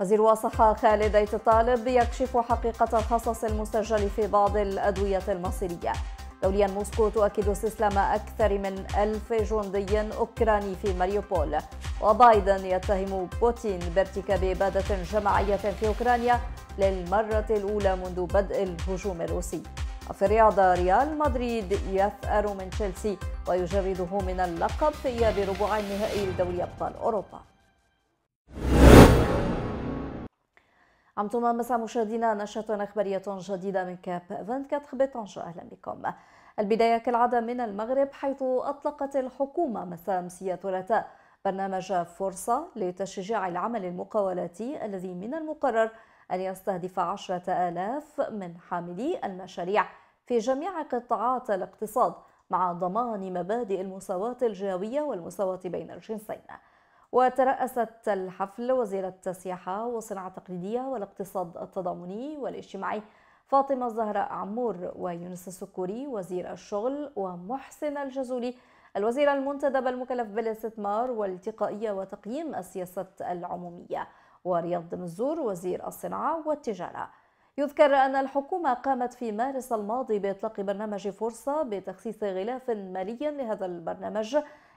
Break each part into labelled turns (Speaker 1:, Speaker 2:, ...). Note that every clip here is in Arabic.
Speaker 1: وزير الصحة خالد أيت طالب يكشف حقيقة الخصص المسجل في بعض الأدوية المصيرية دوليا موسكو تؤكد استسلام أكثر من ألف جندي أوكراني في ماريوبول وبايدن يتهم بوتين بارتكاب إبادة جماعية في أوكرانيا للمرة الأولى منذ بدء الهجوم الروسي في الرياضة ريال مدريد يثأر من تشيلسي ويجرده من اللقب في إياب ربع النهائي لدوري أبطال أوروبا عم تمام مساء مشاهدينا نشرة أخبارية جديدة من كاب 24 بطنجة أهلا بكم البداية كالعادة من المغرب حيث أطلقت الحكومة مساء أمس ثلاثاء برنامج فرصة لتشجيع العمل المقاولاتي الذي من المقرر أن يستهدف عشرة آلاف من حاملي المشاريع في جميع قطاعات الاقتصاد مع ضمان مبادئ المساواة الجهوية والمساواة بين الجنسين وترأست الحفل وزيرة السياحة والصناعة التقليدية والاقتصاد التضامني والاجتماعي فاطمة الزهراء عمور ويونس السكوري وزير الشغل ومحسن الجزولي الوزير المنتدب المكلف بالاستثمار والالتقائية وتقييم السياسة العمومية ورياض مزور وزير الصناعة والتجارة يذكر أن الحكومة قامت في مارس الماضي بإطلاق برنامج فرصة بتخصيص غلاف مالي لهذا البرنامج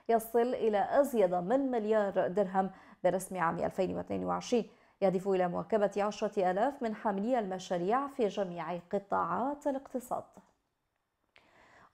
Speaker 1: يصل إلى أزيد من مليار درهم برسم عام 2022 يهدف إلى مواكبة عشرة ألاف من حاملي المشاريع في جميع قطاعات الاقتصاد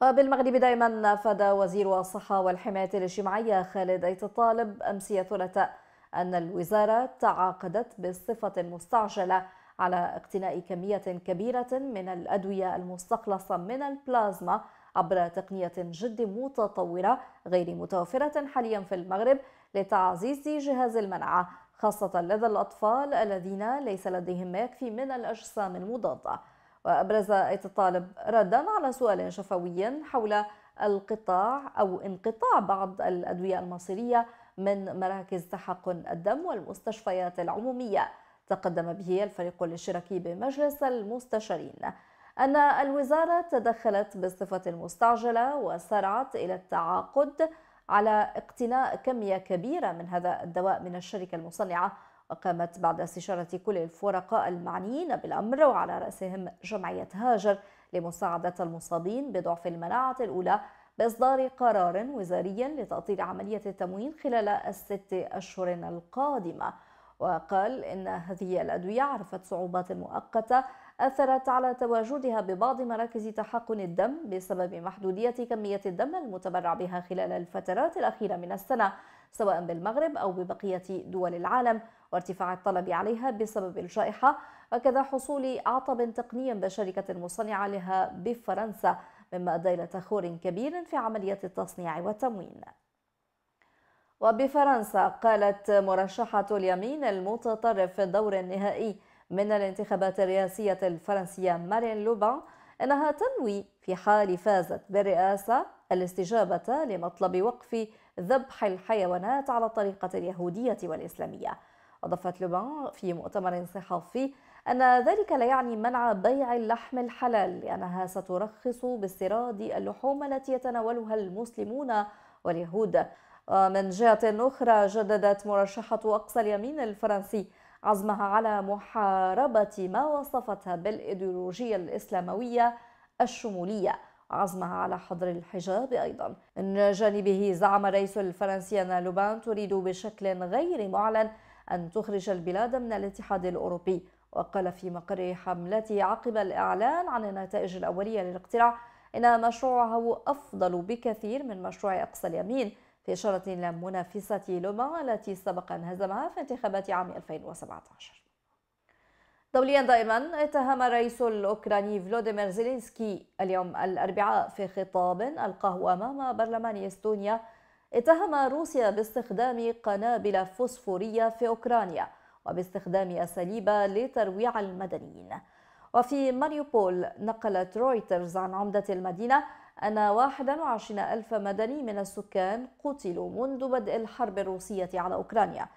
Speaker 1: وبالمغرب دائما نافد وزير الصحة والحماية الاجتماعية خالد أيت الطالب أمسية ثلاثاء أن الوزارة تعاقدت بصفة مستعجلة على اقتناء كمية كبيرة من الأدوية المستخلصة من البلازما عبر تقنية جد متطورة غير متوفرة حاليا في المغرب لتعزيز جهاز المناعة خاصة لدى الأطفال الذين ليس لديهم ما يكفي من الأجسام المضادة وأبرز الطالب ردا على سؤال شفوي حول القطاع أو انقطاع بعض الأدوية المصيرية من مراكز تحقن الدم والمستشفيات العمومية تقدم به الفريق الاشتراكي بمجلس المستشارين أن الوزارة تدخلت بصفة مستعجلة وسارعت إلى التعاقد على اقتناء كمية كبيرة من هذا الدواء من الشركة المصنعة وقامت بعد استشارة كل الفرقاء المعنيين بالأمر وعلى رأسهم جمعية هاجر لمساعدة المصابين بضعف المناعة الأولى بإصدار قرار وزاري لتأطيل عملية التموين خلال الست أشهر القادمة وقال إن هذه الأدوية عرفت صعوبات مؤقتة أثرت على تواجدها ببعض مراكز تحقن الدم بسبب محدودية كمية الدم المتبرع بها خلال الفترات الأخيرة من السنة سواء بالمغرب أو ببقية دول العالم وارتفاع الطلب عليها بسبب الجائحة وكذا حصول عطب تقني بشركة مصنعة لها بفرنسا مما أدى إلى تخور كبير في عملية التصنيع والتموين وبفرنسا قالت مرشحة اليمين المتطرف في الدور النهائي من الانتخابات الرئاسية الفرنسية مارين لوبان أنها تنوي في حال فازت بالرئاسة الاستجابة لمطلب وقف ذبح الحيوانات على الطريقة اليهودية والإسلامية أضافت لوبان في مؤتمر صحفي أن ذلك لا يعني منع بيع اللحم الحلال لأنها سترخص باستيراد اللحوم التي يتناولها المسلمون واليهود ومن جهة أخرى جددت مرشحة أقصى اليمين الفرنسي عزمها على محاربة ما وصفتها بالإيديولوجية الإسلاموية الشمولية عزمها على حظر الحجاب أيضا من جانبه زعم الرئيس الفرنسي أن لوبان تريد بشكل غير معلن أن تخرج البلاد من الاتحاد الأوروبي وقال في مقر حملته عقب الإعلان عن النتائج الأولية للاقتراع إن مشروعه أفضل بكثير من مشروع أقصى اليمين في إشارة إلى منافسة لوما التي سبق أن هزمها في انتخابات عام 2017 دوليا دائما اتهم الرئيس الأوكراني فلوديمير زيلينسكي اليوم الأربعاء في خطاب ألقاه أمام برلمان إستونيا اتهم روسيا باستخدام قنابل فوسفورية في أوكرانيا وباستخدام أساليب لترويع المدنيين وفي ماريوبول نقلت رويترز عن عمدة المدينة أن 21 ألف مدني من السكان قتلوا منذ بدء الحرب الروسية على أوكرانيا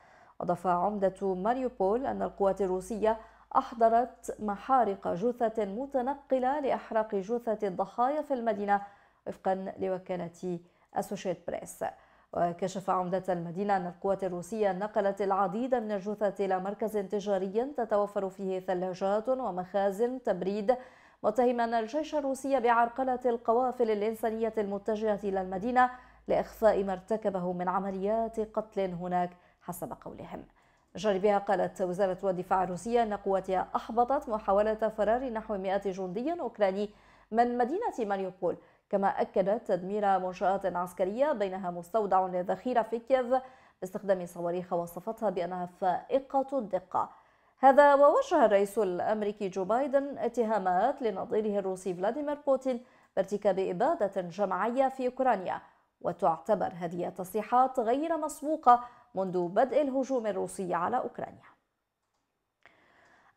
Speaker 1: أضاف عمدة ماريوبول أن القوات الروسية أحضرت محارق جثة متنقلة لإحراق جثث الضحايا في المدينة وفقا لوكالة أسوشيت بريس وكشف عمدة المدينة أن القوات الروسية نقلت العديد من الجثث إلى مركز تجاري تتوفر فيه ثلاجات ومخازن تبريد متهما الجيش الروسي بعرقلة القوافل الإنسانية المتجهة إلى المدينة لإخفاء ما ارتكبه من عمليات قتل هناك حسب قولهم جانبها قالت وزارة الدفاع الروسية أن قواتها أحبطت محاولة فرار نحو 100 جندي أوكراني من مدينة ماريوبول كما أكدت تدمير منشآت عسكرية بينها مستودع للذخيرة في كييف باستخدام صواريخ وصفتها بأنها فائقة الدقة هذا ووجه الرئيس الأمريكي جو بايدن اتهامات لنظيره الروسي فلاديمير بوتين بارتكاب إبادة جماعية في أوكرانيا وتعتبر هذه التصريحات غير مسبوقة منذ بدء الهجوم الروسي على أوكرانيا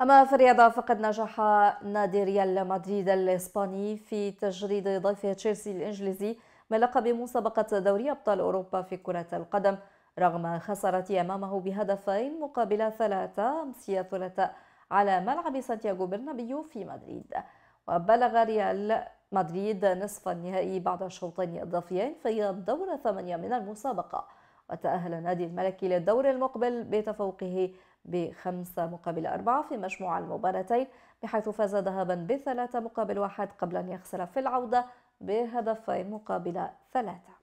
Speaker 1: أما في الرياضة فقد نجح نادي ريال مدريد الإسباني في تجريد ضيفه تشيلسي الإنجليزي من لقب مسابقة دوري أبطال أوروبا في كرة القدم رغم خسارة أمامه بهدفين مقابل ثلاثة أمس الثلاثاء على ملعب سانتياغو برنابيو في مدريد وبلغ ريال مدريد نصف النهائي بعد شوطين إضافيين في الدور الثمانية من المسابقة وتأهل النادي الملكي للدور المقبل بتفوقه بخمسة مقابل أربعة في مجموع المباراتين بحيث فاز ذهبا بثلاثة مقابل واحد قبل أن يخسر في العودة بهدفين مقابل ثلاثة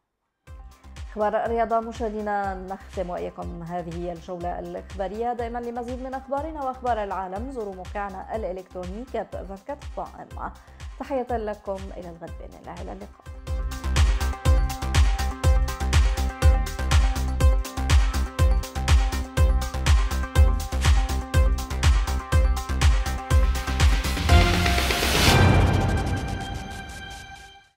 Speaker 1: أخبار الرياضة مشاهدينا نختم وإياكم هذه الجولة الإخبارية دائما لمزيد من أخبارنا وأخبار العالم زوروا موقعنا الإلكتروني كاب تحية لكم إلى الغد بإذن الله إلى اللقاء